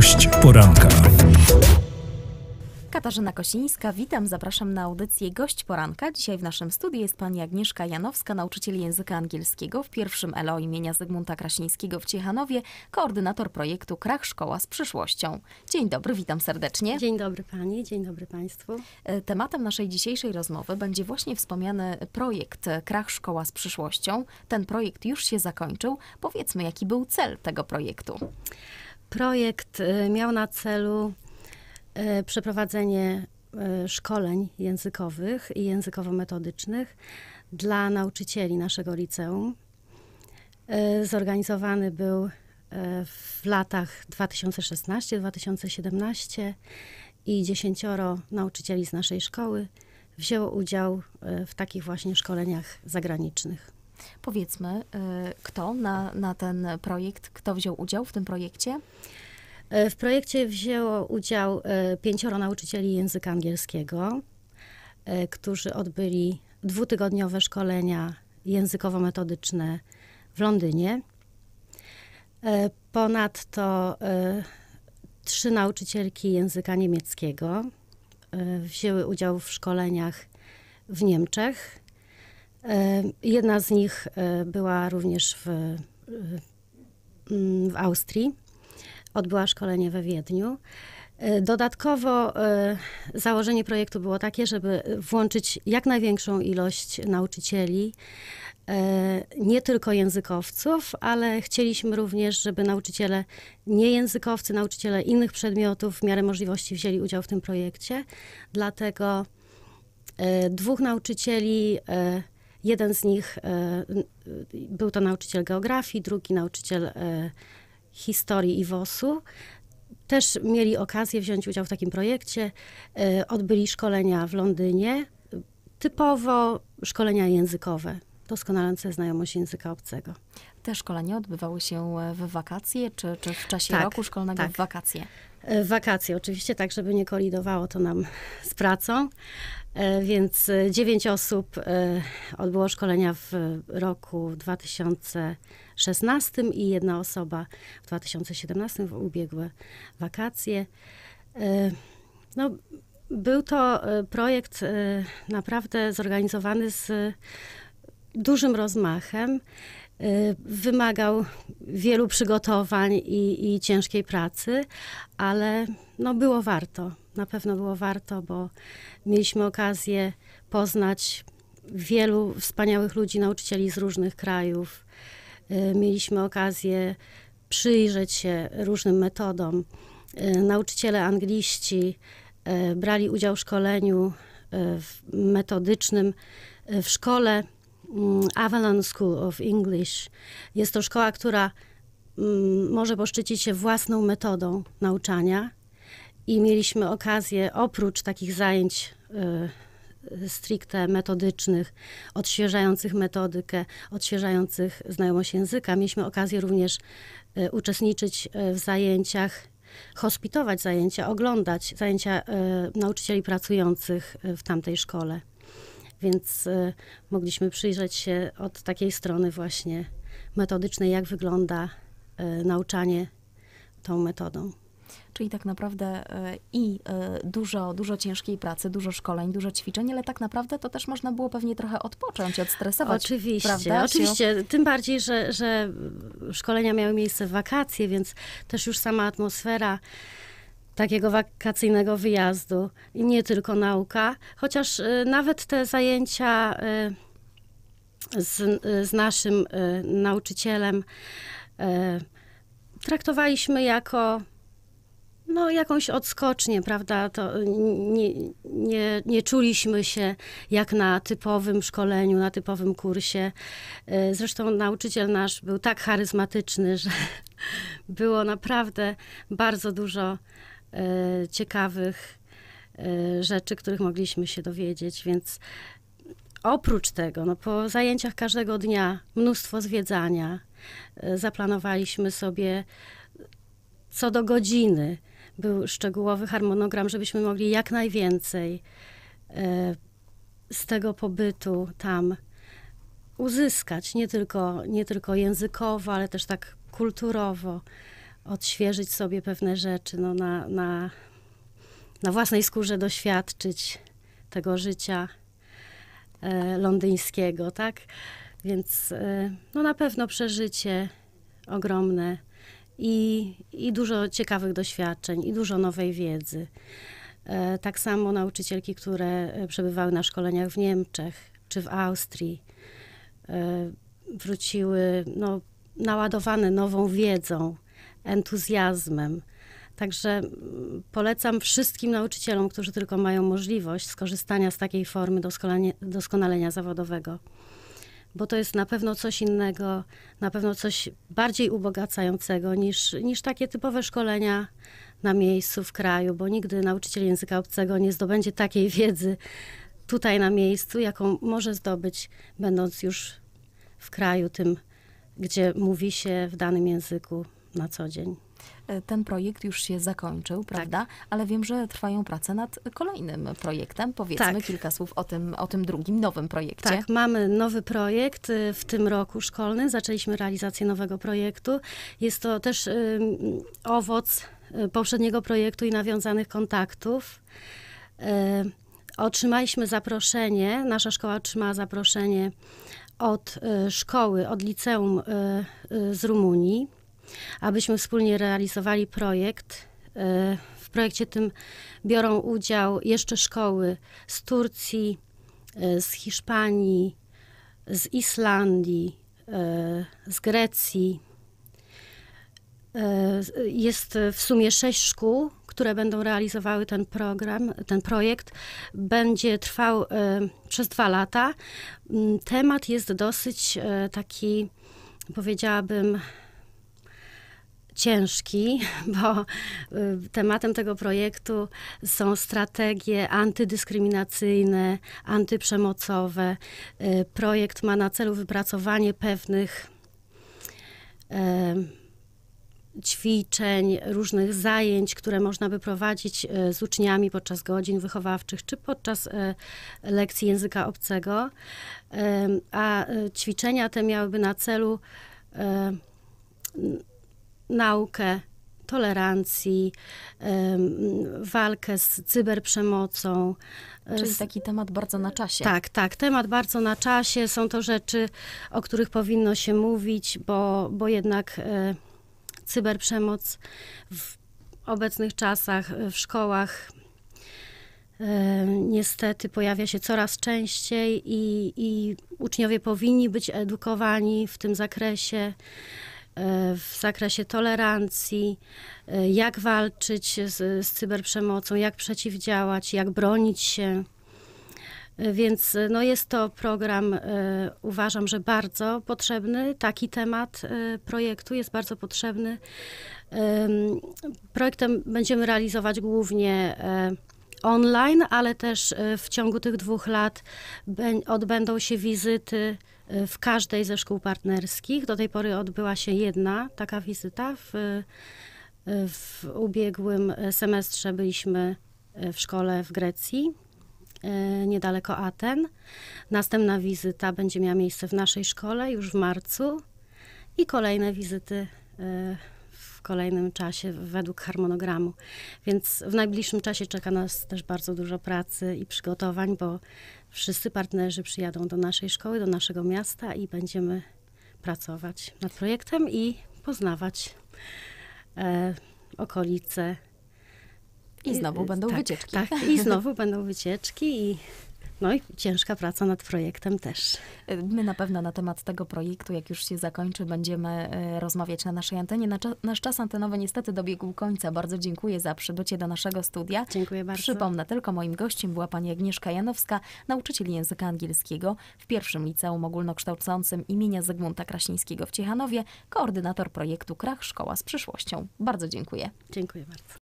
Gość poranka. Katarzyna Kosińska, witam, zapraszam na audycję Gość Poranka. Dzisiaj w naszym studiu jest pani Agnieszka Janowska, nauczyciel języka angielskiego w pierwszym ELO imienia Zygmunta Krasińskiego w Ciechanowie, koordynator projektu Krach Szkoła z przyszłością. Dzień dobry, witam serdecznie. Dzień dobry pani, dzień dobry państwu. E, tematem naszej dzisiejszej rozmowy będzie właśnie wspomniany projekt Krach Szkoła z przyszłością. Ten projekt już się zakończył. Powiedzmy, jaki był cel tego projektu. Projekt y, miał na celu y, przeprowadzenie y, szkoleń językowych i językowo-metodycznych dla nauczycieli naszego liceum. Zorganizowany był w latach 2016-2017 i dziesięcioro nauczycieli z naszej szkoły wzięło udział w takich właśnie szkoleniach zagranicznych. Powiedzmy, y, kto na, na ten projekt, kto wziął udział w tym projekcie? Y, w projekcie wzięło udział y, pięcioro nauczycieli języka angielskiego, którzy odbyli dwutygodniowe szkolenia językowo-metodyczne w Londynie. Ponadto trzy nauczycielki języka niemieckiego wzięły udział w szkoleniach w Niemczech E, jedna z nich e, była również w, e, w Austrii. Odbyła szkolenie we Wiedniu. Dodatkowo założenie projektu było takie, żeby włączyć jak największą ilość nauczycieli, nie tylko językowców, ale chcieliśmy również, żeby nauczyciele niejęzykowcy, nauczyciele innych przedmiotów w miarę możliwości wzięli udział w tym projekcie. Dlatego dwóch nauczycieli Jeden z nich e, był to nauczyciel geografii, drugi nauczyciel e, historii i WOS-u. Też mieli okazję wziąć udział w takim projekcie. E, odbyli szkolenia w Londynie, typowo szkolenia językowe doskonalące znajomość języka obcego. Te szkolenia odbywały się e, w wakacje, czy, czy w czasie tak, roku szkolnego tak. w wakacje? E, w wakacje, oczywiście tak, żeby nie kolidowało to nam z pracą. E, więc dziewięć osób odbyło szkolenia w roku 2016 i jedna osoba w 2017 w ubiegłe wakacje. No, był to projekt naprawdę zorganizowany z dużym rozmachem. Y, wymagał wielu przygotowań i, i ciężkiej pracy, ale no było warto. Na pewno było warto, bo mieliśmy okazję poznać wielu wspaniałych ludzi, nauczycieli z różnych krajów. Y, mieliśmy okazję przyjrzeć się różnym metodom. Y, nauczyciele angliści brali udział w szkoleniu metodycznym w szkole. Mm, Avalon School of English. Jest to szkoła, która mm, może poszczycić się własną metodą nauczania i mieliśmy okazję oprócz takich zajęć y, stricte metodycznych, odświeżających metodykę, odświeżających znajomość języka, mieliśmy okazję również y, uczestniczyć y, w zajęciach, hospitować zajęcia, oglądać zajęcia y, nauczycieli pracujących y, w tamtej szkole. Więc y, mogliśmy przyjrzeć się od takiej strony właśnie metodycznej, jak wygląda y, nauczanie tą metodą. Czyli tak naprawdę y, i dużo, dużo ciężkiej pracy, dużo szkoleń, dużo ćwiczeń, ale tak naprawdę to też można było pewnie trochę odpocząć, odstresować. Oczywiście, prawda? oczywiście. Tym bardziej, że, że szkolenia miały miejsce w wakacje, więc też już sama atmosfera takiego wakacyjnego wyjazdu i nie tylko nauka, chociaż y, nawet te zajęcia y, z, y, z naszym nauczycielem traktowaliśmy jako no, jakąś odskocznię, prawda? To nie, nie, nie czuliśmy się jak na typowym szkoleniu, na typowym kursie. Zresztą nauczyciel nasz był tak charyzmatyczny, że było naprawdę bardzo dużo E, ciekawych e, rzeczy, których mogliśmy się dowiedzieć, więc oprócz tego, no po zajęciach każdego dnia mnóstwo zwiedzania. E, zaplanowaliśmy sobie co do godziny był szczegółowy harmonogram, żebyśmy mogli jak najwięcej z tego pobytu tam uzyskać, nie tylko, nie tylko językowo, ale też tak kulturowo odświeżyć sobie pewne rzeczy, no na, na, na własnej skórze doświadczyć tego życia e, londyńskiego, tak? Więc e, no na pewno przeżycie ogromne i, i dużo ciekawych doświadczeń, i dużo nowej wiedzy. E, tak samo nauczycielki, które e, przebywały na szkoleniach w Niemczech czy w Austrii, e, wróciły no, naładowane nową wiedzą, entuzjazmem. Także mm, polecam wszystkim nauczycielom, którzy tylko mają możliwość skorzystania z takiej formy doskonalenia zawodowego, bo to jest na pewno coś innego, na pewno coś bardziej ubogacającego niż, niż takie typowe szkolenia na miejscu, w kraju, bo nigdy nauczyciel języka obcego nie zdobędzie takiej wiedzy tutaj na miejscu, jaką może zdobyć, będąc już w kraju tym, gdzie mówi się w danym języku na co dzień. E, ten projekt już się zakończył, tak. prawda? Tak. Ale wiem, że trwają prace nad kolejnym projektem. Powiedzmy tak. kilka słów o tym, o tym drugim, nowym projekcie. Tak, mamy nowy projekt y, w tym roku szkolnym. Zaczęliśmy realizację nowego projektu. Jest to też um, owoc y, poprzedniego projektu i nawiązanych kontaktów. Um, otrzymaliśmy zaproszenie, nasza szkoła otrzymała zaproszenie od szkoły, od liceum z Rumunii abyśmy wspólnie realizowali projekt. E, w projekcie tym biorą udział jeszcze szkoły z Turcji, e, z Hiszpanii, z Islandii, e, z Grecji. Jest w sumie sześć szkół, które będą realizowały ten program, ten projekt, będzie trwał przez dwa lata. Mm, temat jest dosyć taki, powiedziałabym, ciężki, bo y, tematem tego projektu są strategie antydyskryminacyjne, antyprzemocowe. Y, projekt ma na celu wypracowanie pewnych ćwiczeń, różnych zajęć, które można by prowadzić y, z uczniami podczas godzin wychowawczych czy podczas lekcji języka obcego. A ćwiczenia te miałyby na celu naukę tolerancji, walkę z cyberprzemocą. Czyli taki temat bardzo na czasie. Tak, tak, temat bardzo na czasie. Są to rzeczy, o których powinno się mówić, bo, bo jednak e, cyberprzemoc w obecnych czasach e, w szkołach e, niestety pojawia się coraz częściej i, i uczniowie powinni być edukowani w tym zakresie. E, w zakresie tolerancji, e, jak walczyć z, z cyberprzemocą, jak przeciwdziałać, jak bronić się. E, więc no jest to program, uważam, że bardzo potrzebny. Taki temat projektu jest bardzo potrzebny. projektem będziemy realizować głównie online, ale też e, w ciągu tych dwóch lat odbędą się wizyty e, w każdej ze szkół partnerskich. Do tej pory odbyła się jedna taka wizyta. W, e, w ubiegłym semestrze byliśmy w szkole w Grecji, niedaleko Aten. Następna wizyta będzie miała miejsce w naszej szkole już w marcu i kolejne wizyty w kolejnym czasie według harmonogramu. Więc w najbliższym czasie czeka nas też bardzo dużo pracy i przygotowań, bo wszyscy partnerzy przyjadą do naszej szkoły, do naszego miasta i będziemy pracować nad projektem i poznawać e, okolice. I znowu będą tak, wycieczki. Tak, i znowu będą wycieczki i no i ciężka praca nad projektem też. My na pewno na temat tego projektu, jak już się zakończy, będziemy e, rozmawiać na naszej antenie. Nasz czas antenowy niestety dobiegł końca. Bardzo dziękuję za przybycie do naszego studia. Dziękuję bardzo. Przypomnę tylko, moim gościem była pani Agnieszka Janowska, nauczyciel języka angielskiego w pierwszym liceum ogólnokształcącym imienia Zygmunta Krasińskiego w Ciechanowie, koordynator projektu Krach Szkoła z przyszłością. Bardzo dziękuję. Dziękuję bardzo.